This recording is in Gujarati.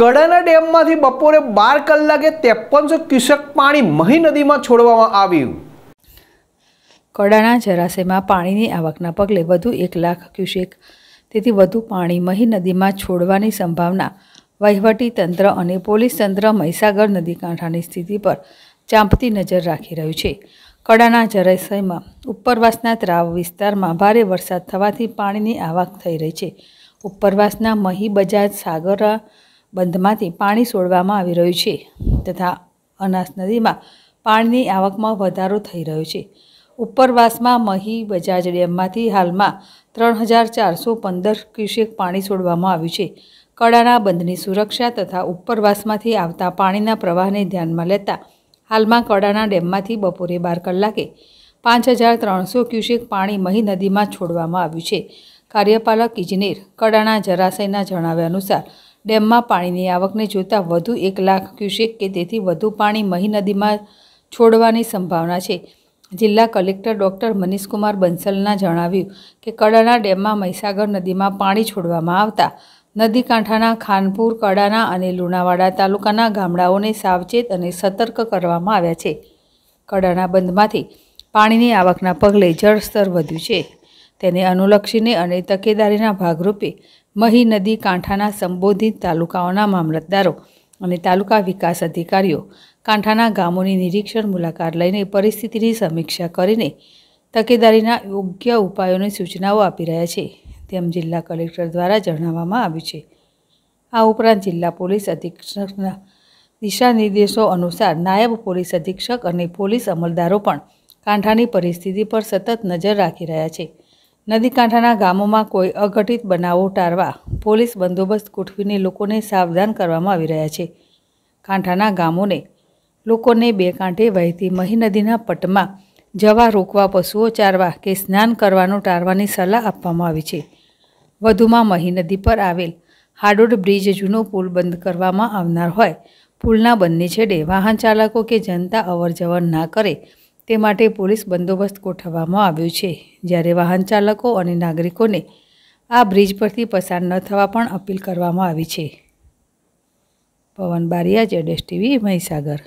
કડાના ડેમમાંથી બપોરે બાર કલાકે ત્રેપનસો ક્યુસેક પાણી મહી નદીમાં છોડવામાં આવ્યું કડાના જળાશયમાં પાણીની આવકના પગલે વધુ એક લાખ ક્યુસેક તેથી વધુ પાણી મહી નદીમાં છોડવાની સંભાવના વહીવટી તંત્ર અને પોલીસ તંત્ર મહીસાગર નદી કાંઠાની સ્થિતિ પર ચાંપતી નજર રાખી રહ્યું છે કડાના જળાશયમાં ઉપરવાસના ત્રાવ વિસ્તારમાં ભારે વરસાદ થવાથી પાણીની આવક થઈ રહી છે ઉપરવાસના મહી બજાજ સાગરા બંધમાંથી પાણી છોડવામાં આવી રહ્યું છે તથા અનાસ નદીમાં પાણીની આવકમાં વધારો થઈ રહ્યો છે ઉપરવાસમાં મહી બજાજ ડેમમાંથી હાલમાં ત્રણ હજાર ચારસો પંદર ક્યુસેક પાણી છોડવામાં આવ્યું છે કડાના બંધની સુરક્ષા તથા ઉપરવાસમાંથી આવતા પાણીના પ્રવાહને ધ્યાનમાં લેતા હાલમાં કડાના ડેમમાંથી બપોરે બાર કલાકે પાંચ હજાર ત્રણસો ક્યુસેક પાણી મહી નદીમાં છોડવામાં આવ્યું છે કાર્યપાલક ઇજનેર કડાના જરાશયના જણાવ્યા અનુસાર ડેમમાં પાણીની આવકને જોતાં વધુ એક લાખ ક્યુસેક કે તેથી વધુ પાણી મહી નદીમાં છોડવાની સંભાવના છે જિલ્લા કલેક્ટર ડૉક્ટર મનીષકુમાર બંસલના જણાવ્યું કે કડાના ડેમમાં મહીસાગર નદીમાં પાણી છોડવામાં આવતા નદી કાંઠાના ખાનપુર કડાના અને લુણાવાડા તાલુકાના ગામડાઓને સાવચેત અને સતર્ક કરવામાં આવ્યા છે કડાના બંધમાંથી પાણીની આવકના પગલે જળસ્તર વધ્યું છે તેને અનુલક્ષીને અને તકેદારીના ભાગરૂપે મહી નદી કાંઠાના સંબોધિત તાલુકાઓના મામલતદારો અને તાલુકા વિકાસ અધિકારીઓ કાંઠાના ગામોની નિરીક્ષણ મુલાકાત લઈને પરિસ્થિતિની સમીક્ષા કરીને તકેદારીના યોગ્ય ઉપાયોની સૂચનાઓ આપી રહ્યા છે તેમ જિલ્લા કલેક્ટર દ્વારા જણાવવામાં આવ્યું છે આ ઉપરાંત જિલ્લા પોલીસ અધિક્ષકના દિશા નિર્દેશો અનુસાર નાયબ પોલીસ અધિક્ષક અને પોલીસ અમલદારો પણ કાંઠાની પરિસ્થિતિ પર સતત નજર રાખી રહ્યા છે નદી કાંઠાના ગામોમાં કોઈ અઘટિત બનાવો ટાળવા પોલીસ બંદોબસ્ત ગોઠવીને લોકોને સાવધાન કરવામાં આવી રહ્યા છે કાંઠાના ગામોને લોકોને બે કાંઠે વહેતી મહી નદીના પટમાં જવા રોકવા પશુઓ ચારવા કે સ્નાન કરવાનું ટાળવાની સલાહ આપવામાં આવી છે વધુમાં મહી નદી પર આવેલ હાડોડ બ્રિજ જૂનો પુલ બંધ કરવામાં આવનાર હોય પુલના બંને છેડે વાહન ચાલકો કે જનતા અવરજવર ના કરે તે માટે પોલીસ બંદોબસ્ત ગોઠવવામાં આવ્યો છે જ્યારે વાહન ચાલકો અને નાગરિકોને આ બ્રિજ પરથી પસાર ન થવા પણ અપીલ કરવામાં આવી છે પવન બારિયા જડેશ ટીવી મહીસાગર